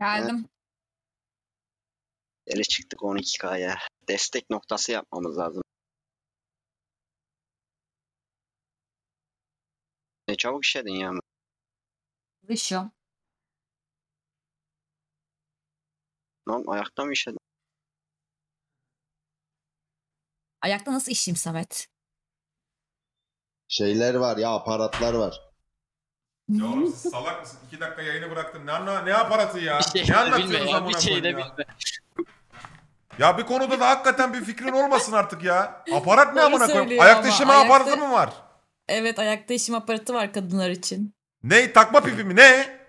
Geldim. Yere çıktık 12K'ya. Destek noktası yapmamız lazım. Ne çabuk işledin ya. Dışım. Lan ayakta mı işledin? Ayakta nasıl işeyim Samet? Şeyler var ya aparatlar var. Ya oğlum salak mısın? İki dakika yayını bıraktın. Ne, anla, ne aparatı ya? şey ne anlatıyorsun bilme, amına şey koyayım ya? bir konuda da hakikaten bir fikrin olmasın artık ya. Aparat ne Doğru amına koyayım? Ayakta ama, işeme aparatı mı var? Evet ayakta işim aparatı var kadınlar için. Ne? Takma pipi mi? Ne?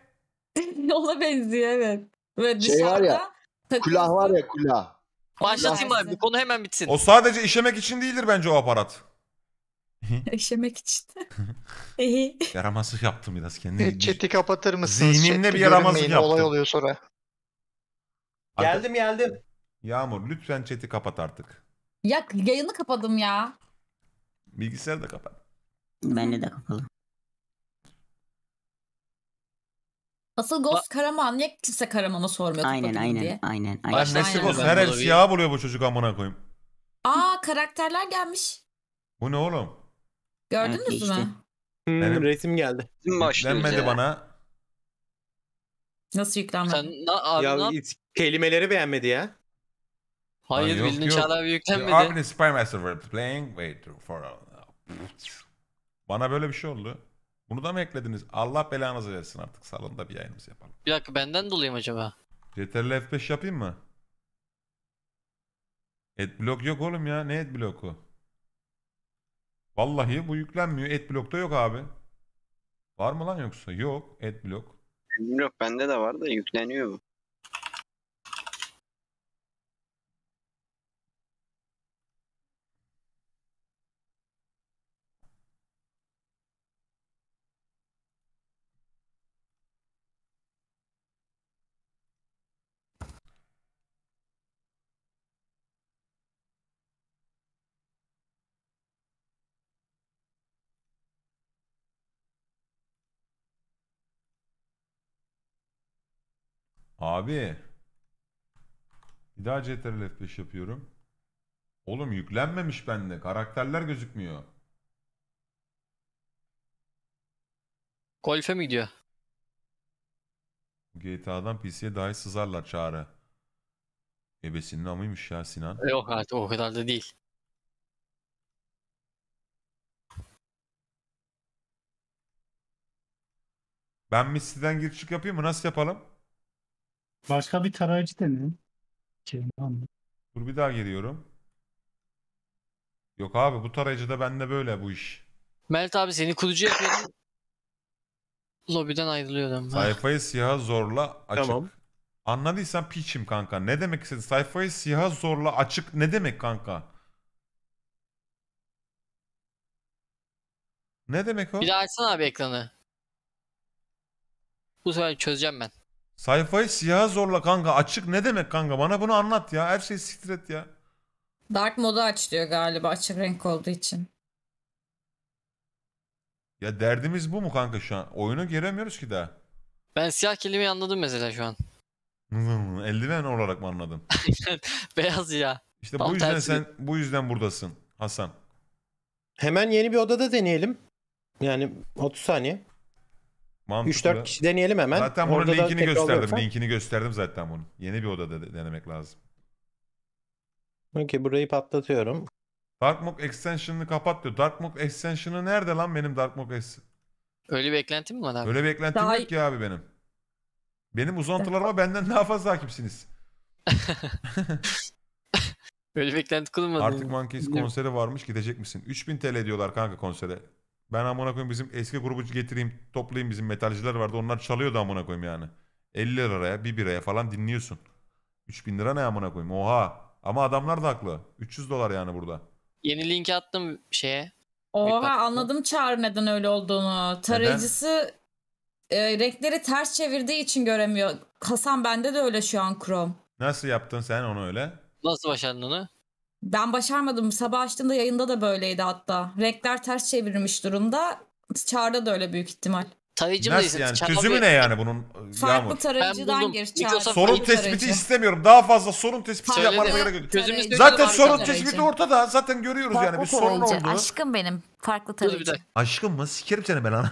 Ona benziyor evet. Ve Şey var ya, dışarıda takı- var ya külah. Başlatayım abi. Bu konu hemen bitsin. O sadece işemek için değildir bence o aparat. Eşemek için. Ehe. yaramazlık yaptım biraz kendime. E, Chat'i kapatır mısınız? Zihnimde bir yaramazlık görünmeyin, yaptım. Olay oluyor sonra. Arka- Geldim geldim. Yağmur lütfen chat'i kapat artık. Ya yayını kapadım ya. Bilgisayarı da kapat. Bende de kapalı. Asıl Ghost Karaman niye kimse Karaman'a sormuyor Aynen aynen diye. aynen. aynen. Başta- Nesi Aynen. bu? Her el siyah buluyor bu çocuk amına koyayım. Aa karakterler gelmiş. Bu ne oğlum? Gördünüz mü? Hmm, Benim- resim geldi. Kim Denmedi bana. Nasıl yüklenmedi? Sen na, abi ya it- kelimeleri beğenmedi ya. Hayır Ay, yok, bildiğin yok. çağlar yüklenmedi. Abi Spy Master were playing wait for a. Bana böyle bir şey oldu. Bunu da mı eklediniz? Allah belanızı versin artık. salonda bir yayınımız yapalım. Bir dakika benden dolayı mı acaba? CTRL F5 yapayım mı? Adblock yok oğlum ya. Ne adblocku? Vallahi bu yüklenmiyor. Adblock'ta yok abi. Var mı lan yoksa? Yok. Adblock. Yok bende de var da yükleniyor bu. Abi. Bir daha CTRL F5 yapıyorum. Oğlum yüklenmemiş bende. Karakterler gözükmüyor. Golf'e mi gidiyor? GTA'dan PC'ye dahi sızarlar çağrı. Ebesinin amıymış ya Sinan. Yok artık o kadar da değil. Ben Misty'den gir çık yapayım mı? Nasıl yapalım? Başka bir tarayıcı deneyin. Kenan. Şey, Dur bir daha geliyorum. Yok abi bu tarayıcıda bende böyle bu iş. Mert abi seni kurucu yapıyordum. Lobiden ayrılıyordum. Sayfayı siyaha zorla açık. Tamam. Anladıysan piçim kanka. Ne demek istedin? Sayfayı siyaha zorla açık ne demek kanka? Ne demek o? Bir daha açsana abi ekranı. Bu sefer çözeceğim ben. Sayfayı siyaha zorla kanka. Açık ne demek kanka? Bana bunu anlat ya. Her şey siktir et ya. Dark modu aç diyor galiba açık renk olduğu için. Ya derdimiz bu mu kanka şu an? Oyunu giremiyoruz ki daha. Ben siyah kelimeyi anladım mesela şu an. Eldiven olarak mı anladın? Beyaz ya. İşte Tam bu yüzden tersi. sen bu yüzden buradasın Hasan. Hemen yeni bir odada deneyelim. Yani 30 saniye. Mantıklı. 3-4 kişi deneyelim hemen. Zaten bunun Orada linkini gösterdim. Olursa... Linkini gösterdim zaten bunun. Yeni bir odada denemek lazım. Okey burayı patlatıyorum. Dark Mog extension'ını kapat diyor. Dark Mog extension'ı nerede lan benim Dark Mog extension? Öyle bir beklentim mi var abi? Öyle bir beklentim daha... yok ki abi benim. Benim uzantılarıma benden daha fazla hakimsiniz. Öyle beklenti kurulmadı. Artık Monkeys konseri varmış gidecek misin? 3000 TL diyorlar kanka konsere. Ben amına koyayım bizim eski grubu getireyim toplayayım bizim metalciler vardı onlar çalıyordu amına koyayım yani. 50 liraya 1 liraya falan dinliyorsun. 3000 lira ne amına koyayım oha. Ama adamlar da haklı. 300 dolar yani burada. Yeni linki attım şeye. Oha anladım Çağrı neden öyle olduğunu. Tarayıcısı e, renkleri ters çevirdiği için göremiyor. Hasan bende de öyle şu an Chrome. Nasıl yaptın sen onu öyle? Nasıl başardın onu? Ben başarmadım. Sabah açtığımda yayında da böyleydi hatta. Renkler ters çevirmiş durumda. Çar'da da öyle büyük ihtimal. Tarayıcı mı Nasıl yani? Çözümü ne yani bunun Farklı Yağmur? tarayıcıdan gir Çağrı. Sorun tespiti tarayıcı. istemiyorum. Daha fazla sorun tespiti Söyle yapmanıza de. gerek yok. Zaten sorun tarayıcı. tespiti ortada. Zaten görüyoruz yani bir sorun tarayıcı. oldu. Aşkım benim. Farklı Dur tarayıcı. Aşkım mı? Sikerim seni ben ana.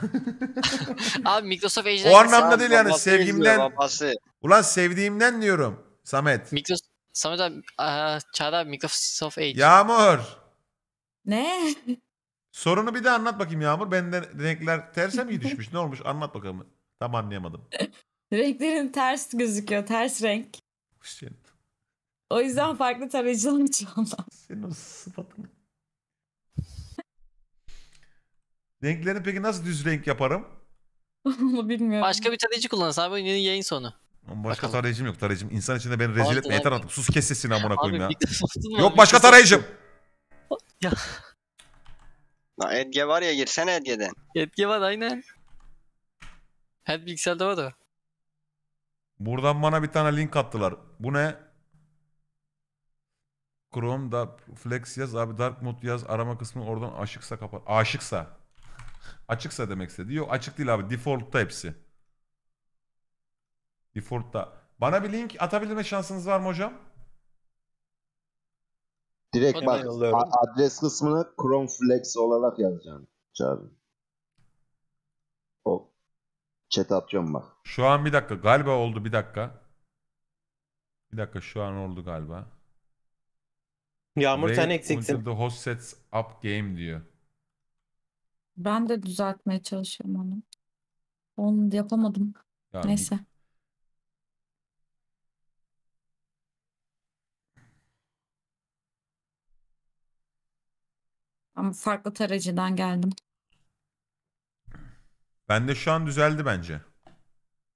Abi Microsoft Ejder. O anlamda değil yani sevgimden. Ulan sevdiğimden diyorum. Samet. Microsoft, Samet abi, aha, Çağrı Microsoft Edge. Yağmur. Ne? Sorunu bir de anlat bakayım Yağmur. Benden renkler terse mi düşmüş? Ne olmuş? Anlat bakalım. Tam anlayamadım. Renklerin ters gözüküyor. Ters renk. O yüzden farklı tarayıcılar çalmam. senin o sıfatın. Renklerini peki nasıl düz renk yaparım? Onu bilmiyorum. Başka bir tarayıcı kullanırsan abi yayın sonu. Ama başka Bakalım. tarayıcım yok tarayıcım. İnsan içinde beni rezil Vardı etme. Yeter artık. Sus kes sesini amına koyayım ya. Yok başka tarayıcım. Ya Lan Edge var ya girsene Edge'den. yetki var aynen. Her bilgisayarda var o. Buradan bana bir tane link attılar. Bu ne? Chrome da Flex yaz abi Dark Mode yaz arama kısmını oradan aşıksa kapat. Aşıksa. Açıksa demek istedi. Yok açık değil abi. Default'ta hepsi. Default'ta. Bana bir link atabilme şansınız var mı hocam? Direkt bak adres kısmını Chrome Flex olarak yazacağım. Çağrı. O chat atıyorum bak. Şu an bir dakika galiba oldu bir dakika. Bir dakika şu an oldu galiba. Yağmur sen eksiksin. The host sets up game diyor. Ben de düzeltmeye çalışıyorum onu. Onu yapamadım. Ya, Neyse. Ama farklı tarayıcıdan geldim. Ben de şu an düzeldi bence.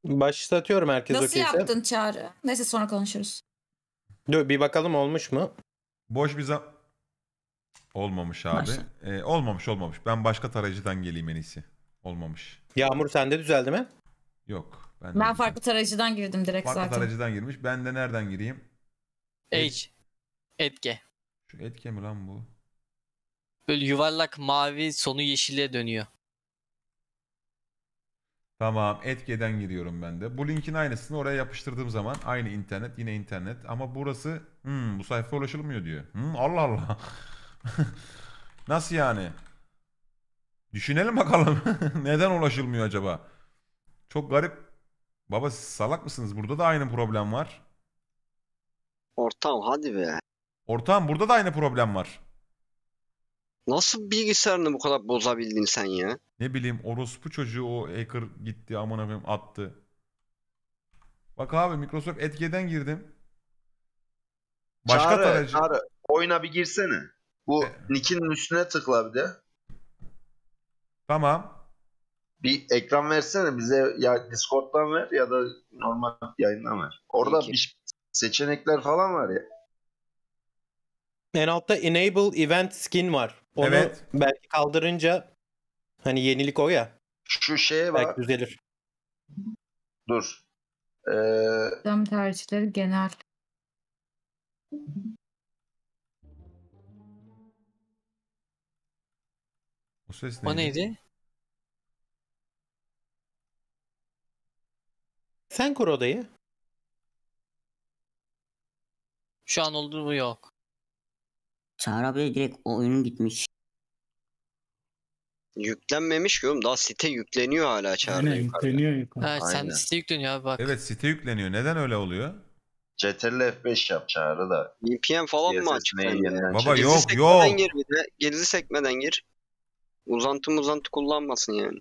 Başlatıyorum herkes Nasıl okeyse. yaptın çağrı? Neyse sonra konuşuruz. Dur bir bakalım olmuş mu? Boş bir zam... Olmamış abi. Ee, olmamış olmamış. Ben başka tarayıcıdan geleyim en iyisi. Olmamış. Yağmur sende düzeldi mi? Yok. Ben, Ben farklı tarayıcıdan girdim direkt farklı zaten. tarayıcıdan girmiş. Ben de nereden gireyim? H. Etke. Şu etke mi lan bu? Böyle yuvarlak mavi sonu yeşile dönüyor. Tamam etkeden giriyorum ben de. Bu linkin aynısını oraya yapıştırdığım zaman aynı internet yine internet ama burası hmm, bu sayfa ulaşılmıyor diyor. Hmm, Allah Allah. Nasıl yani? Düşünelim bakalım. Neden ulaşılmıyor acaba? Çok garip. Baba siz salak mısınız? Burada da aynı problem var. Ortam hadi be. Ortam burada da aynı problem var. Nasıl bilgisayarını bu kadar bozabildin sen ya? Ne bileyim orospu çocuğu o hacker gitti aman abim attı. Bak abi Microsoft Edge'den girdim. Başka çağrı, tarayıcı. Çağrı, oyuna bir girsene. Bu ee... nickinin üstüne tıkla bir de. Tamam. Bir ekran versene bize ya Discord'dan ver ya da normal yayından ver. Orada Peki. bir seçenekler falan var ya. En altta Enable Event Skin var. Onu evet. belki kaldırınca hani yenilik o ya. Şu şeye bak. Belki düzelir. Dur. Ee... Dam tercihleri genel. O ses neydi? O neydi? Sen kur odayı. Şu an oldu mu yok. Çağrı abi direkt o oyunun gitmiş. Yüklenmemiş ki oğlum. Daha site yükleniyor hala Çağrı Aynen yükleniyor yukarı. Ha, sen Aynen. site yükleniyor abi bak. Evet site yükleniyor. Neden öyle oluyor? CTRL F5 yap Çağrı da. VPN falan mı açık? Baba Gizli yok yok. Gir bir de. Gizli sekmeden gir. Uzantı uzantı kullanmasın yani.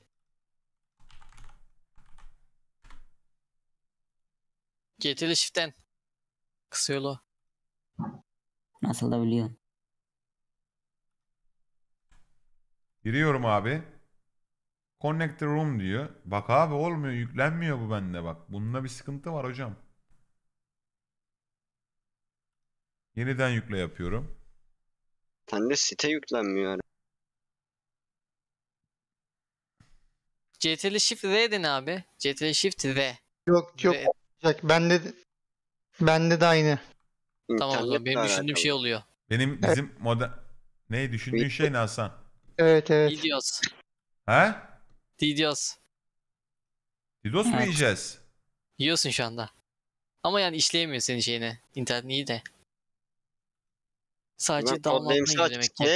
Getiri shift'ten. Kısa yolu. Nasıl da biliyorsun. Giriyorum abi. Connect the room diyor. Bak abi olmuyor yüklenmiyor bu bende bak. Bunda bir sıkıntı var hocam. Yeniden yükle yapıyorum. Bende site yüklenmiyor. CTRL Shift R edin abi. CTRL Shift R. Yok yok. Ve- olacak. Bende bende de aynı. Tamam benim düşündüğüm şey oluyor. Benim bizim moda... Ne düşündüğün şey ne Hasan? Evet evet. Didios. He? Didios. Didos mu yiyeceğiz? Yiyorsun şu anda. Ama yani işleyemiyor senin şeyini. İnternetin iyi de. Sadece Ben download'una kodlayım şu an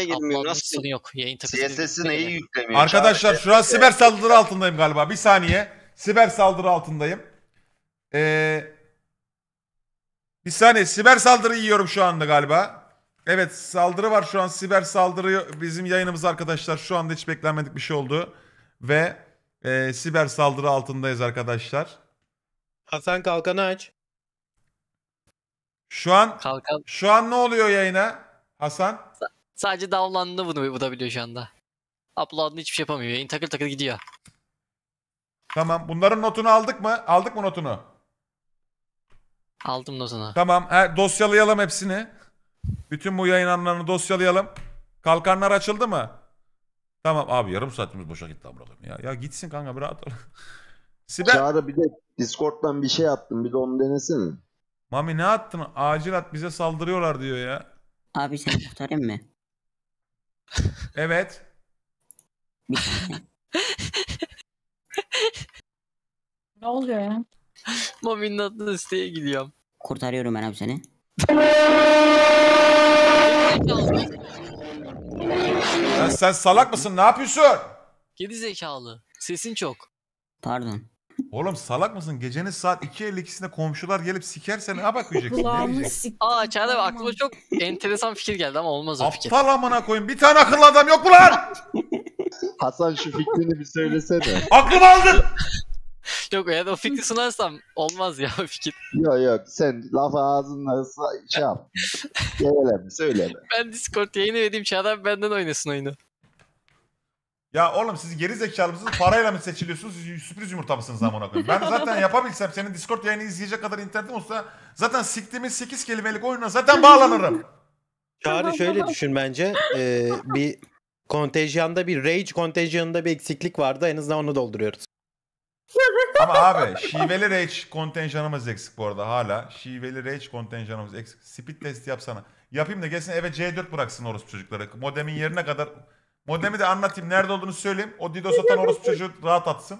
girmiyor, nasıl- sorunu yok. Yayın CSS'i neyi yüklemiyor? Arkadaşlar şu an siber saldırı altındayım galiba. Bir saniye. Siber saldırı altındayım. Ee, bir saniye siber saldırı yiyorum şu anda galiba. Evet saldırı var şu an siber saldırı bizim yayınımız arkadaşlar. Şu anda hiç beklenmedik bir şey oldu. Ve e, siber saldırı altındayız arkadaşlar. Hasan kalkanı aç. Şu an Kalkan şu an ne oluyor yayına Hasan? sadece downlandığında bunu bulabiliyor şu anda. Upload'ını hiçbir şey yapamıyor. Yayın takır takır gidiyor. Tamam bunların notunu aldık mı? Aldık mı notunu? Aldım notunu. Tamam dosyalayalım hepsini. Bütün bu yayınlananları dosyalayalım. Kalkanlar açıldı mı? Tamam abi yarım saatimiz boşa gitti bırakın ya. Ya gitsin kanka bir rahat ol. Sibel. Çağrı bir de Discord'dan bir şey attım bir de onu denesin. Mami ne attın? Acil at bize saldırıyorlar diyor ya. Abi sen kurtarayım mı? Evet. Ne oluyor ya? Mami'nin adını isteye gidiyorum. Kurtarıyorum ben abi seni. Lan sen salak mısın? Ne yapıyorsun? Geri zekalı. Sesin çok. Pardon. Oğlum salak mısın? Gecenin saat 2.52'sinde komşular gelip sikerse ne bakacaksın? Kulağımı siktir. Aa Çağrı abi aklıma çok enteresan fikir geldi ama olmaz o fikir. Aptal amına koyun. Bir tane akıllı adam yok mu lan? Hasan şu fikrini bir söylesene. Aklım aldı. Yok Head o Fit'i sunarsam olmaz ya fikir. Yok yok sen lafı ağzınla şey yap. Söyleme söyleme. Ben Discord yayını vereyim Çağrı benden oynasın oyunu. Ya oğlum siz geri zekalı mısınız? Parayla mı seçiliyorsunuz? Sürpriz yumurta mısınız amına koyayım? Ben zaten yapabilsem senin Discord yayını izleyecek kadar internetim olsa zaten siktiğimiz 8 kelimelik oyuna zaten bağlanırım. Çağrı şöyle düşün bence. Ee, bir kontenjanda bir rage kontenjanında bir eksiklik vardı. En azından onu dolduruyoruz. Ama abi şiveli rage kontenjanımız eksik bu arada hala. Şiveli rage kontenjanımız eksik. Speed testi yapsana. Yapayım da gelsin eve C4 bıraksın orospu çocukları. Modemin yerine kadar. Modemi de anlatayım. Nerede olduğunu söyleyeyim. O DDoS atan orospu çocuğu rahat atsın.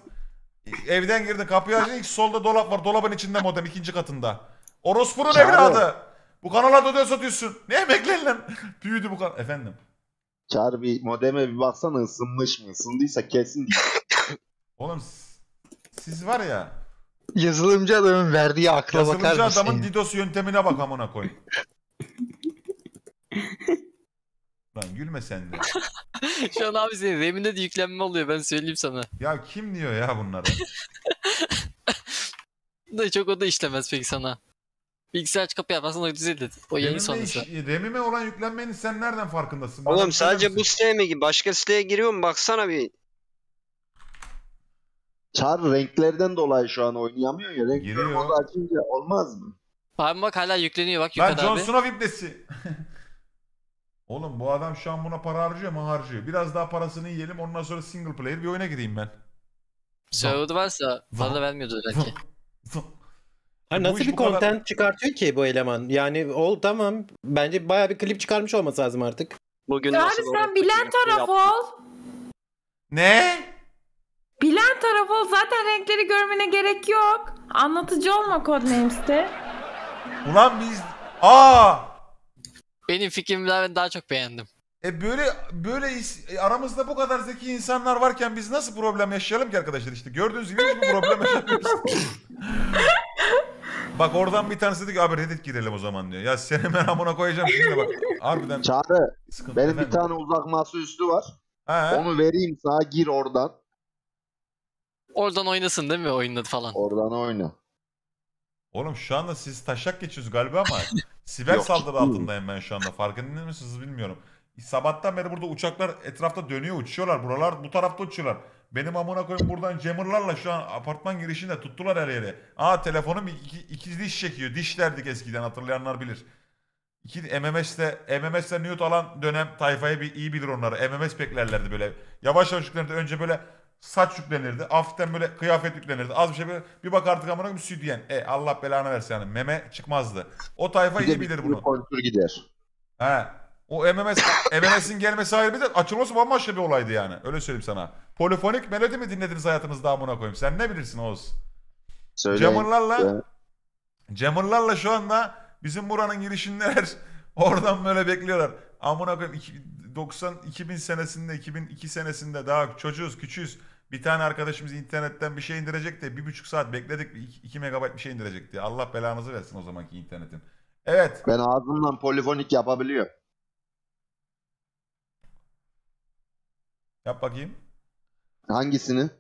Evden girdi kapıyı açtı. İlk solda dolap var. Dolabın içinde modem ikinci katında. Orospu'nun evladı. Bu kanala DDoS atıyorsun. Ne emeklen lan? Büyüdü bu kanal. Efendim. Çağrı bir modeme bir baksana ısınmış mı? Isındıysa kesin değil. Oğlum siz var ya. Yazılımcı adamın verdiği akla yazılımcı bakar Yazılımcı adamın DDoS yöntemine bak amına koy. Lan gülme sen de. Şu an abi senin RAM'inde de yüklenme oluyor ben söyleyeyim sana. Ya kim diyor ya bunları? da çok o da işlemez peki sana. Bilgisayar aç kapı yaparsan o düzelir. O yeni sonrası. RAM'ime olan yüklenmenin sen nereden farkındasın? Bana şey sadece bu siteye mi? Başka siteye giriyorum baksana bir. Çar renklerden dolayı şu an oynayamıyor ya. Renkleri modu açınca olmaz mı? Abi bak hala yükleniyor bak Lan Yukat John abi. Snow iblisi. Oğlum bu adam şu an buna para harcıyor mu? Harcıyor. Biraz daha parasını yiyelim ondan sonra single player bir oyuna gideyim ben. Server'da varsa bana vermiyordu belki. Ha, nasıl bir bu kadar- çıkartıyor ki bu eleman? Yani ol tamam. Bence bayağı bir klip çıkarmış olması lazım artık. Bugün Abi nasıl sen bilen taraf ol. Ne? Bilen taraf ol zaten renkleri görmene gerek yok. Anlatıcı olma Codenames'te. Ulan biz... Aa! Benim fikrimden ben daha çok beğendim. E böyle böyle is- e, aramızda bu kadar zeki insanlar varken biz nasıl problem yaşayalım ki arkadaşlar işte gördüğünüz gibi hiçbir problem yaşamıyoruz. bak oradan bir tanesi dedi ki abi Reddit girelim o zaman diyor. Ya seni ben amına koyacağım şimdi bak. Harbiden Çağrı sıkıntı. benim bir tane uzak üstü var. He. Onu vereyim sana gir oradan. Oradan oynasın değil mi oyunda falan. Oradan oyna. Oğlum şu anda siz taşak geçiyorsunuz galiba ama siber saldırı altındayım ben şu anda. Farkındınız mısınız bilmiyorum. Sabahtan beri burada uçaklar etrafta dönüyor uçuyorlar. Buralar bu tarafta uçuyorlar. Benim amına koyun buradan cemırlarla şu an apartman girişinde tuttular her yere. Aa telefonum iki, iki diş çekiyor. Diş eskiden hatırlayanlar bilir. İki MMS'te MMS'te Newt alan dönem tayfayı bir iyi bilir onları. MMS beklerlerdi böyle. Yavaş yavaş önce böyle saç yüklenirdi. Hafiften böyle kıyafet yüklenirdi. Az bir şey böyle bir artık amına bir südyen. E Allah belanı versin yani meme çıkmazdı. O tayfa iyi bilir bunu. Kontür gider. He. O MMS, MMS'in gelmesi ayrı bir de açılması bambaşka bir olaydı yani. Öyle söyleyeyim sana. Polifonik melodi mi dinlediniz hayatınızda amına koyayım? Sen ne bilirsin Oğuz? Söyleyin. Jammer'larla Jammer'larla şu anda bizim buranın girişindeler. Oradan böyle bekliyorlar. Amına koyayım iki, 90 2000 senesinde 2002 senesinde daha çocuğuz küçüğüz. Bir tane arkadaşımız internetten bir şey indirecek de bir buçuk saat bekledik 2 megabayt bir şey indirecek diye Allah belanızı versin o zamanki internetin. Evet. Ben ağzımdan polifonik yapabiliyor. Yap bakayım. Hangisini?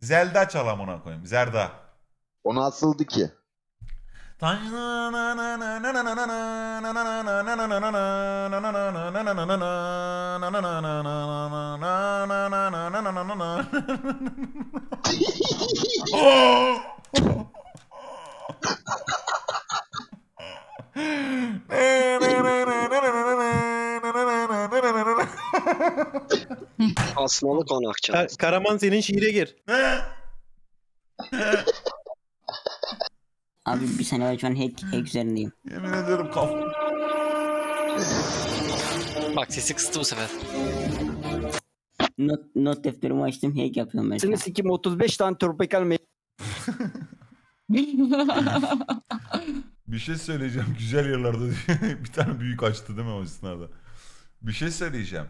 Zelda çal amına koyayım. Zerda. Ona asıldı ki. Asmalı konak çalar. Karaman senin şiire gir. Abi bir sene var şu an hack, hack üzerindeyim. Yemin ederim kafam. Bak sesi kıstı bu sefer. Not, not defterimi açtım hack yapıyorum mesela. Seni sikim 35 tane tropikal me... bir şey söyleyeceğim. Güzel yerlerde bir tane büyük açtı değil mi o esnada? Bir şey söyleyeceğim.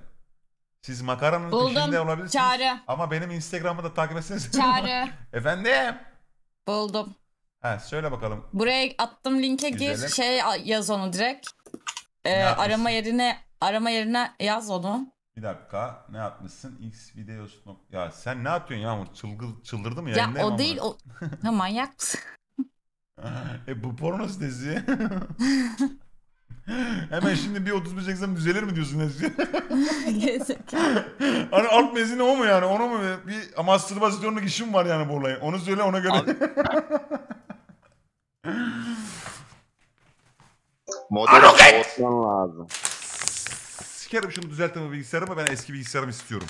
Siz makaranın Buldum. peşinde olabilirsiniz. Çağrı. Ama benim Instagram'ı da takip etseniz. Çağrı. Efendim? Buldum. He söyle bakalım. Buraya attım linke gir Güzelim. şey yaz onu direkt. Ee, arama yerine arama yerine yaz onu. Bir dakika ne yapmışsın? X videos ya sen ne yapıyorsun Yağmur? Çılgı, çıldırdı mı? Ya o değil o. ha, manyak mısın? e bu porno sitesi. Hemen şimdi bir 30 bileceksem düzelir mi diyorsun Nesli? hani alt mezini o mu yani? Onu mu? Bir mastürbasyon işim var yani bu olayın. Onu söyle ona göre. Model soğutman lazım. Sikerim şunu düzeltme bilgisayarımı ben eski bilgisayarımı istiyorum.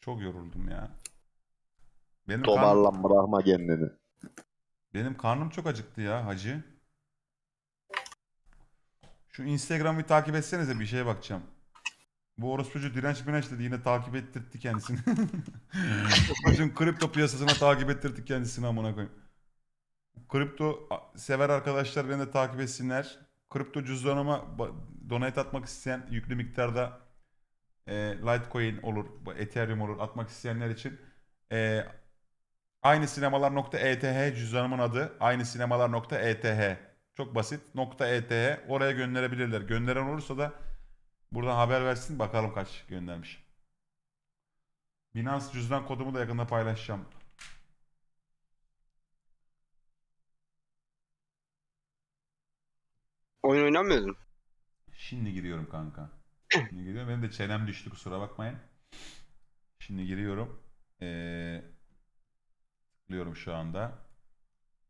Çok yoruldum ya. Benim Toparlan karnım, bırakma kendini. Benim karnım çok acıktı ya hacı. Şu Instagram'ı takip etsenize bir şeye bakacağım. Bu orospucu direnç birenç dedi yine takip ettirtti kendisini. Bütün kripto piyasasına takip ettirtti kendisini amına koyayım. Kripto sever arkadaşlar beni de takip etsinler. Kripto cüzdanıma donate atmak isteyen yüklü miktarda e, Litecoin olur, Ethereum olur atmak isteyenler için e, aynı sinemalar.eth cüzdanımın adı aynı sinemalar.eth çok basit. Nokta .eth oraya gönderebilirler. Gönderen olursa da buradan haber versin bakalım kaç göndermiş. Binance cüzdan kodumu da yakında paylaşacağım. Oyun oynamıyordun. Şimdi giriyorum kanka. Şimdi giriyorum. Benim de çenem düştü kusura bakmayın. Şimdi giriyorum. Ee, tıklıyorum şu anda.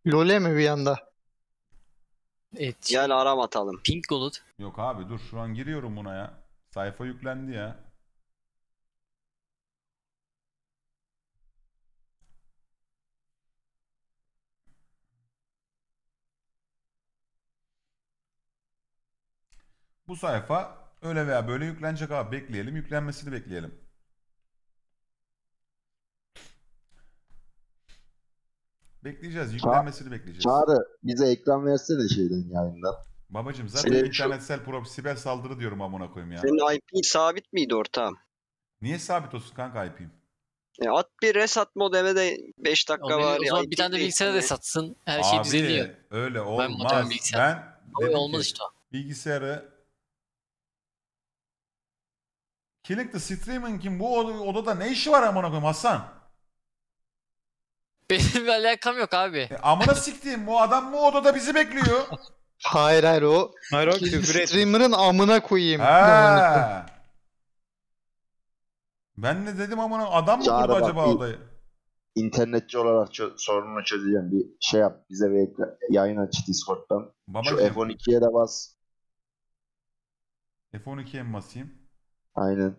Lole mi bir anda? Evet. gel aram atalım. Pink Gold. Yok abi dur şu an giriyorum buna ya. Sayfa yüklendi ya. Bu sayfa öyle veya böyle yüklenecek abi. Bekleyelim. Yüklenmesini bekleyelim. Bekleyeceğiz. Yüklenmesini bekleyeceğiz. Çağrı bize ekran versene şeyden yayından. Babacım zaten Senin şey- şu- internetsel pro siber saldırı diyorum amına koyayım ya. Senin IP sabit miydi ortam? Niye sabit olsun kanka IP'im? E, at bir resat modeme de 5 dakika Onu- var o zaman IP bir tane de bilgisayara da değiştirme. satsın. Her şey düzeliyor. Öyle modem olmaz. bilgisayar- Ben, dedim olmaz ki, işte bilgisayarı Killing the kim bu od- odada ne işi var amına koyayım Hasan? Benim bir alakam yok abi. E, amına siktiğim bu adam bu odada bizi bekliyor. Hayır hayır o. Hayır o küfür Streamer'ın amına koyayım. He. Ben ne dedim amına adam mı Çağrı kurdu acaba bir- odayı? İnternetçi olarak çö- sorununu çözeceğim. Bir şey yap bize bir ekle- yayın aç Discord'dan. Şu Babacım F12'ye de bas. F12'ye mi basayım? Aynen.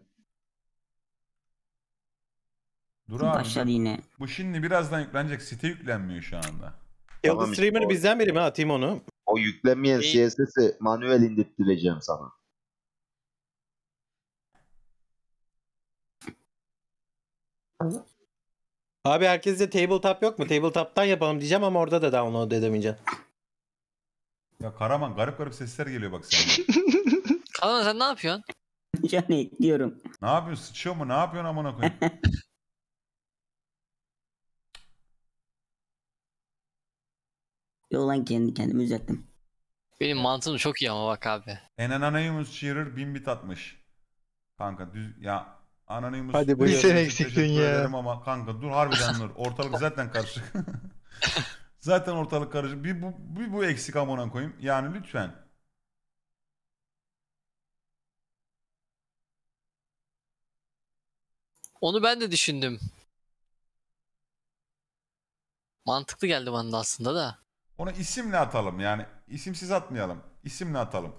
Dur abi. Başladı yine. Bu şimdi birazdan yüklenecek. Site yüklenmiyor şu anda. Yıldız tamam, Streamer'ı bizden biri mi? Atayım onu. O yüklenmeyen e... CSS'i manuel indirttireceğim sana. Abi herkeste tabletop yok mu? Tabletop'tan yapalım diyeceğim ama orada da download edemeyeceğim. Ya Karaman garip garip sesler geliyor bak sen. Karaman sen ne yapıyorsun? Yani diyorum. Ne yapıyorsun? Sıçıyor mu? Ne yapıyorsun amına koyayım? Yolan kendi kendimi düzelttim. Benim mantığım çok iyi ama bak abi. En Anonymous Cheerer bin bit atmış. Kanka düz ya Anonymous Hadi buyur. Bir sen eksiktin ya. Ama kanka dur harbiden dur. Ortalık zaten karışık. zaten ortalık karışık. Bir bu, bir bu eksik amına koyayım. Yani lütfen. Onu ben de düşündüm. Mantıklı geldi bana da aslında da. Ona isimle atalım yani. isimsiz atmayalım. İsimle atalım.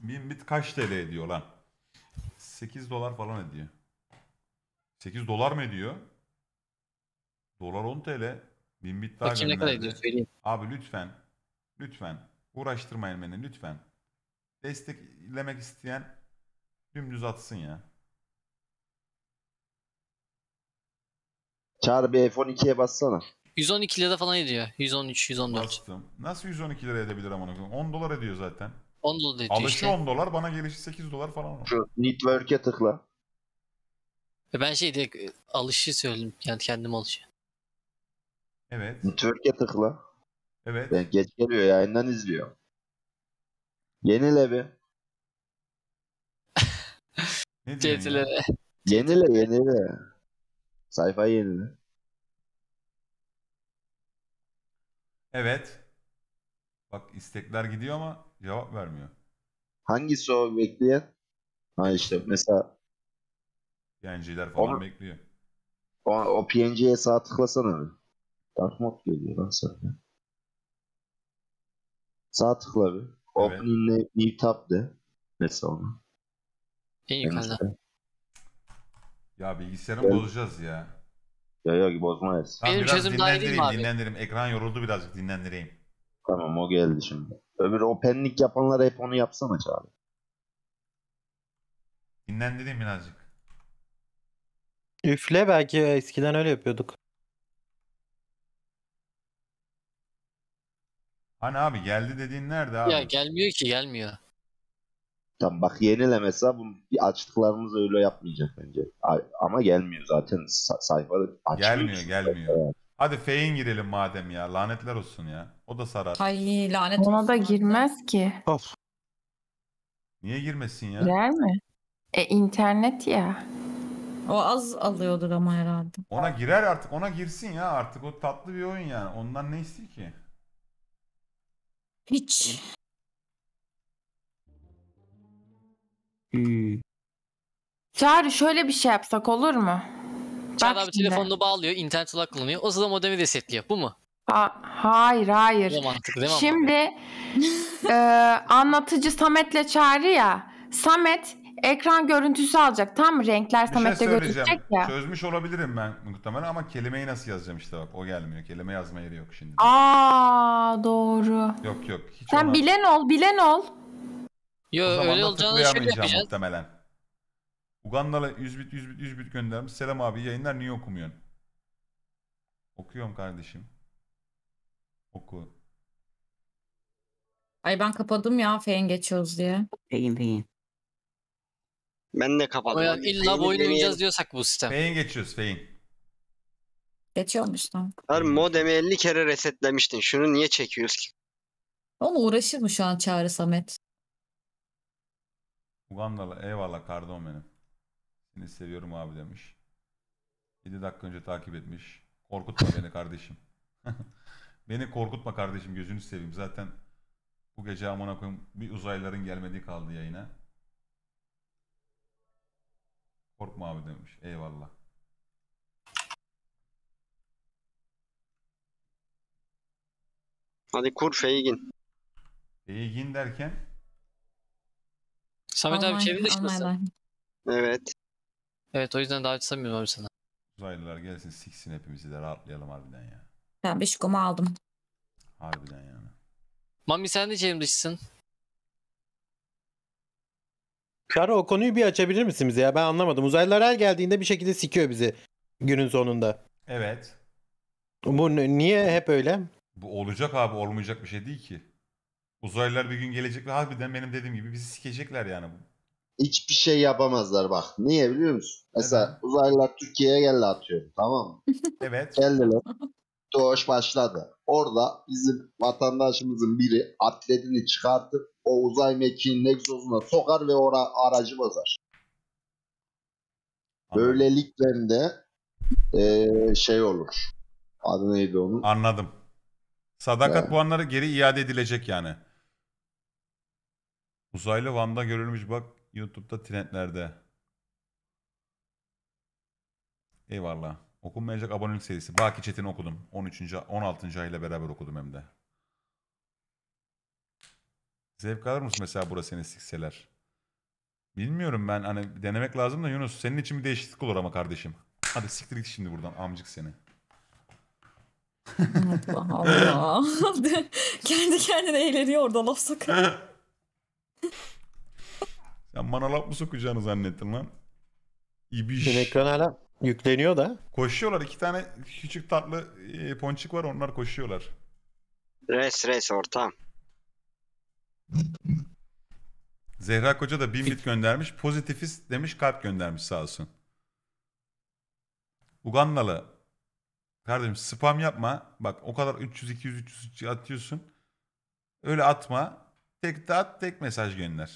Bin bit kaç TL ediyor lan? 8 dolar falan ediyor. 8 dolar mı ediyor? Dolar 10 TL. Bin bit daha Bakayım ne kadar ediyor söyleyeyim. Abi lütfen. Lütfen. Uğraştırmayın beni lütfen. Desteklemek isteyen dümdüz atsın ya. Çağrı bir F12'ye bassana. 112 lira falan ediyor. 113, 114. Bastım. Nasıl 112 lira edebilir amına 10 dolar ediyor zaten. 10 dolar ediyor Alışı işte. 10 dolar, bana gelişi 8 dolar falan olur. Şu network'e tıkla. E ben şey direkt e, alışı söyledim. Yani kendim alışı. Evet. Network'e tıkla. Evet. Ben geç geliyor yayından izliyor. Yenile bir. Ne diyorsun Yenile yenile. Sayfayı yenile. Evet. Bak istekler gidiyor ama cevap vermiyor. Hangisi o bekleyen? Ha işte mesela PNG'ler falan Onu- bekliyor. o, o PNG'ye sağ tıklasana Dark mode geliyor lan sana. Sağ tıkla bir. Open in new tab de. Mesela onu. En yukarıda. Ya bilgisayarı evet. bozacağız ya. Ya yok bozmayız. Tamam, Benim biraz çözüm dinlendireyim, abi. dinlendireyim. Ekran yoruldu birazcık dinlendireyim. Tamam o geldi şimdi. Öbür o penlik yapanlar hep onu yapsana Çağrı. Dinlendireyim birazcık. Üfle belki eskiden öyle yapıyorduk. Hani abi geldi dediğin nerede abi? Ya gelmiyor ki gelmiyor. Tam bak yenile mesela bunu açtıklarımız öyle yapmayacak bence. Ama gelmiyor zaten Sa- sayfa açmıyor. Gelmiyor gelmiyor. Yani. Hadi Fey'in girelim madem ya. Lanetler olsun ya. O da sarar. Ay lanet olsun. Ona da girmez ki. Of. Niye girmesin ya? Girer mi? E internet ya. O az alıyordur ama herhalde. Ona girer artık. Ona girsin ya artık. O tatlı bir oyun yani. Ondan ne istiyor ki? Hiç. Hmm. Çağrı şöyle bir şey yapsak olur mu? Çağrı Bak abi şimdi. telefonunu bağlıyor, internet olarak kullanıyor. O sırada modemi de setliyor. Bu mu? Ha, hayır hayır. Ne mantık, ne Şimdi e, anlatıcı Samet'le Çağrı ya. Samet ekran görüntüsü alacak. Tam Renkler bir şey Samet'te şey söyleyeceğim. götürecek ya. Çözmüş olabilirim ben muhtemelen ama kelimeyi nasıl yazacağım işte bak o gelmiyor. Kelime yazma yeri yok şimdi. Aa doğru. Yok yok. Hiç Sen ona... bilen ol bilen ol. Yo o öyle olacağını şöyle yapacağız. Muhtemelen. Uganda'la 100 bit 100 bit 100 bit göndermiş. Selam abi yayınlar niye okumuyorsun? Okuyorum kardeşim. Oku. Ay ben kapadım ya feyin geçiyoruz diye. Feyin feyin. Ben de kapadım. Ya, illa bu oynayacağız diyorsak bu sistem. Feyin geçiyoruz feyin. Geçiyormuş tam. Abi modemi 50 kere resetlemiştin. Şunu niye çekiyoruz ki? Onu uğraşır mı şu an Çağrı Samet? Ugandalı eyvallah kardon benim. Seni seviyorum abi demiş. 7 dakika önce takip etmiş. Korkutma beni kardeşim. beni korkutma kardeşim gözünü seveyim. Zaten bu gece amına koyayım bir uzaylıların gelmediği kaldı yayına. Korkma abi demiş. Eyvallah. Hadi kur Feygin. Feygin derken? Samet abi çevir dışı Evet. Evet o yüzden davet açsamıyorum abi sana. Uzaylılar gelsin siksin hepimizi de rahatlayalım harbiden ya. Ben bir Beşikom'u aldım. Harbiden yani. Mami sen de çevir dışısın. Kara o konuyu bir açabilir misiniz ya? Ben anlamadım. Uzaylılar her geldiğinde bir şekilde sikiyor bizi günün sonunda. Evet. Bu niye hep öyle? Bu olacak abi olmayacak bir şey değil ki. Uzaylılar bir gün gelecek ve harbiden benim dediğim gibi bizi sikecekler yani. Hiçbir şey yapamazlar bak. Niye biliyor musun? Mesela evet. uzaylılar Türkiye'ye geldi atıyor. Tamam mı? Evet. Geldiler. Doğuş başladı. Orada bizim vatandaşımızın biri atletini çıkartıp o uzay mekiğinin egzozuna sokar ve ora aracı bozar. Anladım. Böylelikle de e, şey olur. Adı neydi onun? Anladım. Sadakat evet. puanları geri iade edilecek yani. Uzaylı Van'da görülmüş bak YouTube'da trendlerde. Eyvallah. Okunmayacak abonelik serisi. Baki Çetin'i okudum. 13. 16. ay ile beraber okudum hem de. Zevk alır mısın mesela burası seni sikseler? Bilmiyorum ben hani denemek lazım da Yunus senin için bir değişiklik olur ama kardeşim. Hadi siktir git şimdi buradan amcık seni. Allah Allah. Kendi kendine eğleniyor orada laf sakın. Sen bana laf mı sokacağını zannettin lan? İbiş. Benim ekran hala yükleniyor da. Koşuyorlar. iki tane küçük tatlı e, ponçik var. Onlar koşuyorlar. Res res ortam. Zehra Koca da bin bit göndermiş. Pozitifist demiş kalp göndermiş sağ olsun. Ugandalı. Kardeşim spam yapma. Bak o kadar 300 200 300 atıyorsun. Öyle atma. Tek dağıt, tek mesaj gönder.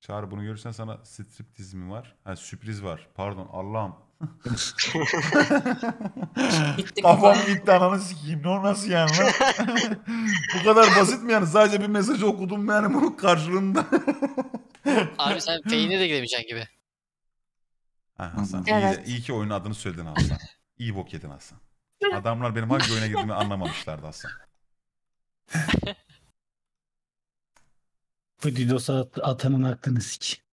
Çağrı bunu görürsen sana strip dizimi var. Ha sürpriz var. Pardon Allah'ım. Bitti Kafam gitti ananı sikeyim. Ne o nasıl yani lan? Bu kadar basit mi yani? Sadece bir mesaj okudum yani bunun karşılığında. Abi sen peynir de giremeyeceksin gibi. Ha, Hasan. İyi, de, iyi ki oyunun adını söyledin Hasan. İyi bok yedin Hasan. Adamlar benim hangi oyuna girdiğimi anlamamışlardı aslında. Bu DDoS'a at atanın aklını sik.